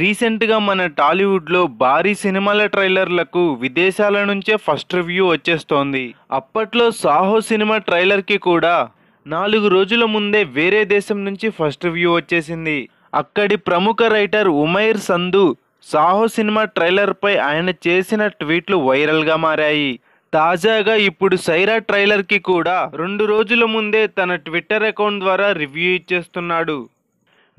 రీసెంట్గా మన టాలీవుడ్లో భారీ సినిమాల ట్రైలర్లకు విదేశాల నుంచే ఫస్ట్ రివ్యూ వచ్చేస్తోంది అప్పట్లో సాహో సినిమా ట్రైలర్కి కూడా నాలుగు రోజుల ముందే వేరే దేశం నుంచి ఫస్ట్ రివ్యూ వచ్చేసింది అక్కడి ప్రముఖ రైటర్ ఉమైర్ సంధు సాహో సినిమా ట్రైలర్పై ఆయన చేసిన ట్వీట్లు వైరల్గా మారాయి తాజాగా ఇప్పుడు సైరా ట్రైలర్కి కూడా రెండు రోజుల ముందే తన ట్విట్టర్ అకౌంట్ ద్వారా రివ్యూ ఇచ్చేస్తున్నాడు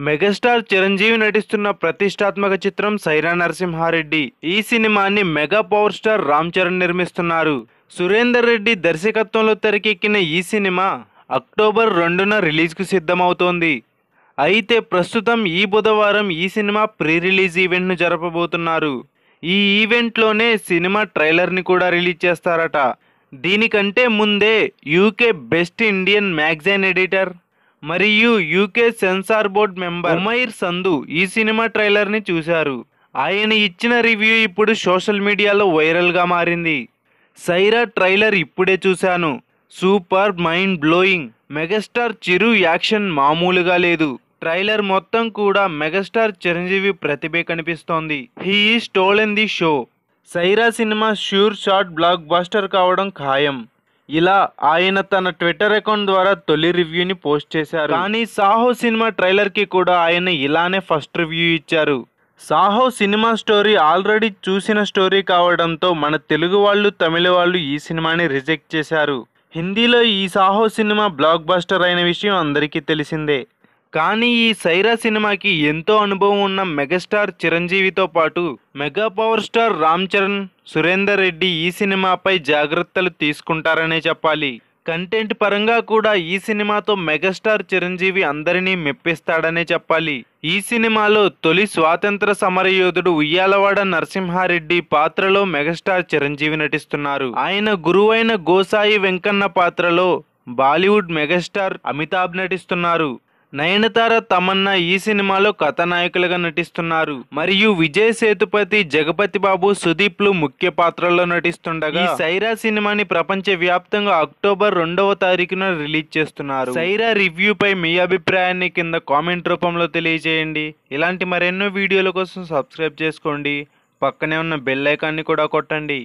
మెగాస్టార్ చిరంజీవి నటిస్తున్న ప్రతిష్టాత్మక చిత్రం సైరా నరసింహారెడ్డి ఈ సినిమాని mega power star Ram Charan నిర్మిస్తున్నారు సురేందర్ రెడ్డి దర్శకత్వంలో తెరకెక్కిన ఈ సినిమా అక్టోబర్ రెండున రిలీజ్కు సిద్ధమవుతోంది అయితే ప్రస్తుతం ఈ బుధవారం ఈ సినిమా ప్రీ రిలీజ్ ఈవెంట్ను జరపబోతున్నారు ఈ ఈవెంట్లోనే సినిమా ట్రైలర్ని కూడా రిలీజ్ చేస్తారట దీనికంటే ముందే UK best Indian magazine editor మరియు UK censor board member Umair Sandhu ఈ సినిమా ట్రైలర్ని చూశారు ఆయన ఇచ్చిన రివ్యూ ఇప్పుడు సోషల్ మీడియాలో వైరల్గా మారింది సైరా ట్రైలర్ ఇప్పుడే చూశాను super mind blowing megastar Chiru action మామూలుగా లేదు ట్రైలర్ మొత్తం కూడా మెగాస్టార్ చిరంజీవి ప్రతిభే కనిపిస్తోంది he stole in the show Sye Raa cinema sure shot blockbuster కావడం ఖాయం ఇలా ఆయన తన ట్విట్టర్ అకౌంట్ ద్వారా తొలి రివ్యూని పోస్ట్ చేశారు కానీ సాహో సినిమా ట్రైలర్కి కూడా ఆయన ఇలానే ఫస్ట్ రివ్యూ ఇచ్చారు సాహో సినిమా స్టోరీ ఆల్రెడీ చూసిన స్టోరీ కావడంతో మన తెలుగు వాళ్ళు తమిళ వాళ్ళు ఈ సినిమాని రిజెక్ట్ చేశారు హిందీలో ఈ సాహో సినిమా బ్లాక్ బస్టర్ అయిన విషయం అందరికీ తెలిసిందే కానీ ఈ సైరా సినిమాకి ఎంతో అనుభవం ఉన్న మెగాస్టార్ చిరంజీవితో పాటు mega power star Ram Charan Surender Reddy ఈ సినిమాపై జాగ్రత్తలు తీసుకుంటారనే చెప్పాలి కంటెంట్ పరంగా కూడా ఈ సినిమాతో మెగాస్టార్ చిరంజీవి అందరినీ మెప్పిస్తాడనే చెప్పాలి ఈ సినిమాలో తొలి స్వాతంత్ర సమరయోధుడు ఉయ్యాలవాడ నరసింహారెడ్డి పాత్రలో మెగాస్టార్ చిరంజీవి నటిస్తున్నారు ఆయన గురువైన గోసాయి వెంకన్న పాత్రలో బాలీవుడ్ మెగాస్టార్ అమితాబ్ నటిస్తున్నారు నయనతార తమన్నా ఈ సినిమాలో కథానాయకులుగా నటిస్తున్నారు మరియు విజయ్ సేతుపతి జగపతి బాబు సుదీప్ లు ముఖ్య పాత్రల్లో నటిస్తుండగా సైరా సినిమాని ప్రపంచ వ్యాప్తంగా అక్టోబర్ రెండవ తారీఖున రిలీజ్ చేస్తున్నారు సైరా రివ్యూ పై మీ అభిప్రాయాన్ని కింద కామెంట్ రూపంలో తెలియజేయండి ఇలాంటి మరెన్నో వీడియోల కోసం సబ్స్క్రైబ్ చేసుకోండి పక్కనే ఉన్న బెల్ ఐకాన్ని కూడా కొట్టండి